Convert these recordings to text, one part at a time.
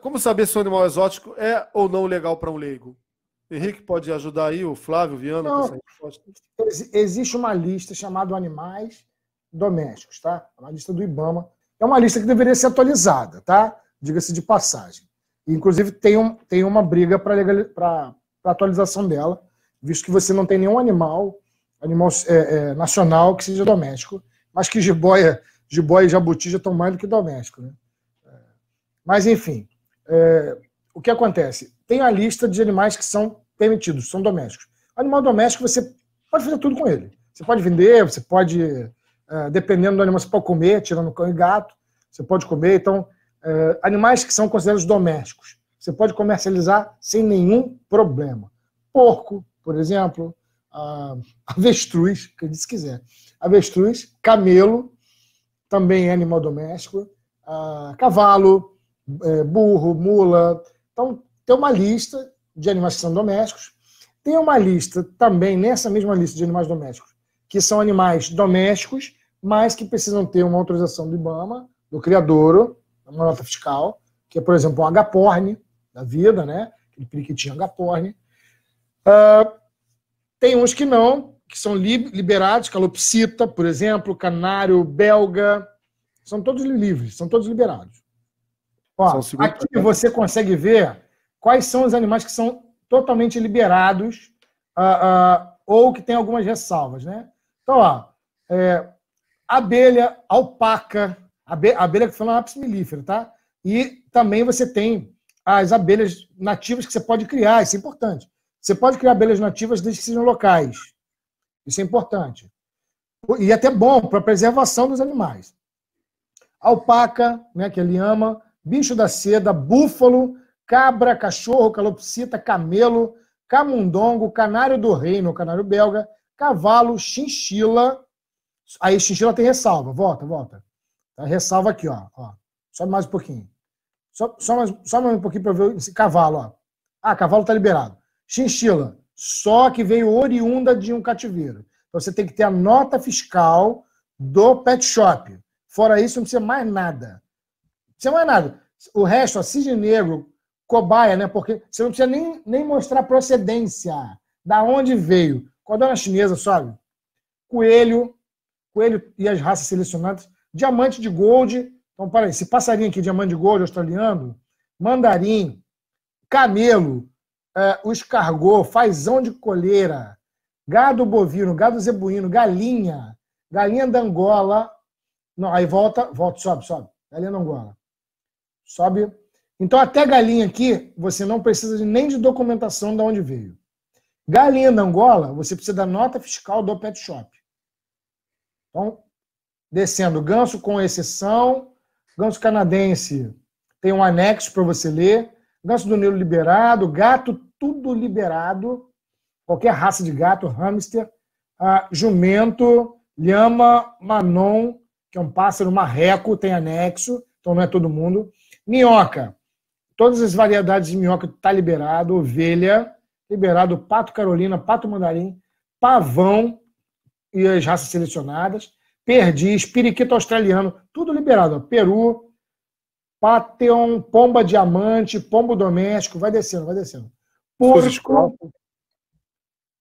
como saber se um animal exótico é ou não legal para um leigo? Henrique pode ajudar aí, o Flávio Viana? Não, existe uma lista chamada Animais Domésticos, tá? A é uma lista do IBAMA. É uma lista que deveria ser atualizada, tá? Diga-se de passagem. Inclusive, tem, um, tem uma briga para atualização dela, visto que você não tem nenhum animal, animal é, é, nacional que seja doméstico, mas que jiboia, jiboia e jabuti já estão mais do que doméstico, né? É. Mas, enfim, é, o que acontece? Tem a lista de animais que são permitidos, são domésticos. Animal doméstico, você pode fazer tudo com ele. Você pode vender, você pode, é, dependendo do animal, você pode comer, tirando cão e gato, você pode comer. Então, é, animais que são considerados domésticos, você pode comercializar sem nenhum problema. Porco, por exemplo, avestruz, que disse quiser. Avestruz, camelo, também é animal doméstico, ah, cavalo, é, burro, mula. Então, tem uma lista de animais que são domésticos. Tem uma lista também, nessa mesma lista de animais domésticos, que são animais domésticos, mas que precisam ter uma autorização do IBAMA, do criadouro, uma nota fiscal, que é, por exemplo, um agaporne da vida, né? Aquele periquitinho agaporne. Uh, ah, tem uns que não, que são liberados, calopsita, por exemplo, canário belga, são todos livres, são todos liberados. Ó, aqui você consegue ver quais são os animais que são totalmente liberados uh, uh, ou que tem algumas ressalvas, né? Então, ó, é, abelha, alpaca, abe abelha que foi uma lápis milífera, tá? E também você tem as abelhas nativas que você pode criar, isso é importante. Você pode criar abelhas nativas desde que sejam locais. Isso é importante. E é até bom para a preservação dos animais. Alpaca, né, que ele ama, bicho da seda, búfalo, cabra, cachorro, calopsita, camelo, camundongo, canário do reino, canário belga, cavalo, chinchila. Aí chinchila tem ressalva. Volta, volta. Tá, ressalva aqui, ó. ó. Sobe mais um pouquinho. Só, só, mais, só mais um pouquinho para ver esse cavalo, ó. Ah, cavalo tá liberado. Chinchila, só que veio oriunda de um cativeiro. Então você tem que ter a nota fiscal do pet shop. Fora isso, não precisa mais nada. Você não é nada. O resto, ó, cisne negro, cobaia, né? Porque você não precisa nem, nem mostrar procedência. Da onde veio? Cordona chinesa, sabe? Coelho, coelho e as raças selecionadas. Diamante de gold. Então, para aí, esse passarinho aqui, diamante de gold australiano, mandarim, camelo, é, o escargot, fazão de coleira, gado bovino, gado zebuíno, galinha, galinha da Angola. Não, aí volta, volta, sobe, sobe. Galinha da Angola. Sobe. Então, até galinha aqui, você não precisa nem de documentação de onde veio. Galinha da Angola, você precisa da nota fiscal do pet shop. Então, descendo, ganso com exceção, ganso canadense tem um anexo para você ler, ganso do Nilo liberado, gato tudo liberado, qualquer raça de gato, hamster, ah, jumento, lhama, manon, que é um pássaro marreco, tem anexo, então não é todo mundo. Minhoca. Todas as variedades de minhoca tá liberado. Ovelha, liberado. Pato Carolina, pato mandarim, pavão e as raças selecionadas. Perdiz, periquito australiano, tudo liberado. Peru, Pateon, pomba diamante, pombo doméstico, vai descendo, vai descendo. Porco,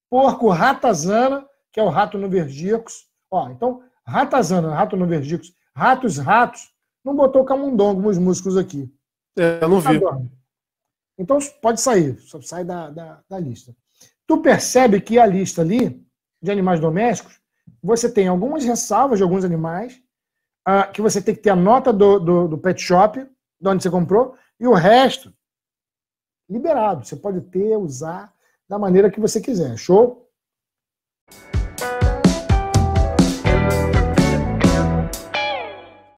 porco ratazana, que é o rato no verdicus. Ó, então, ratazana, rato no verdicus, ratos, ratos, não botou o camundongo nos músicos aqui. É, eu não vi. Então pode sair, só sai da, da, da lista. Tu percebe que a lista ali de animais domésticos, você tem algumas ressalvas de alguns animais, uh, que você tem que ter a nota do, do, do pet shop, de onde você comprou, e o resto liberado. Você pode ter, usar da maneira que você quiser. Show?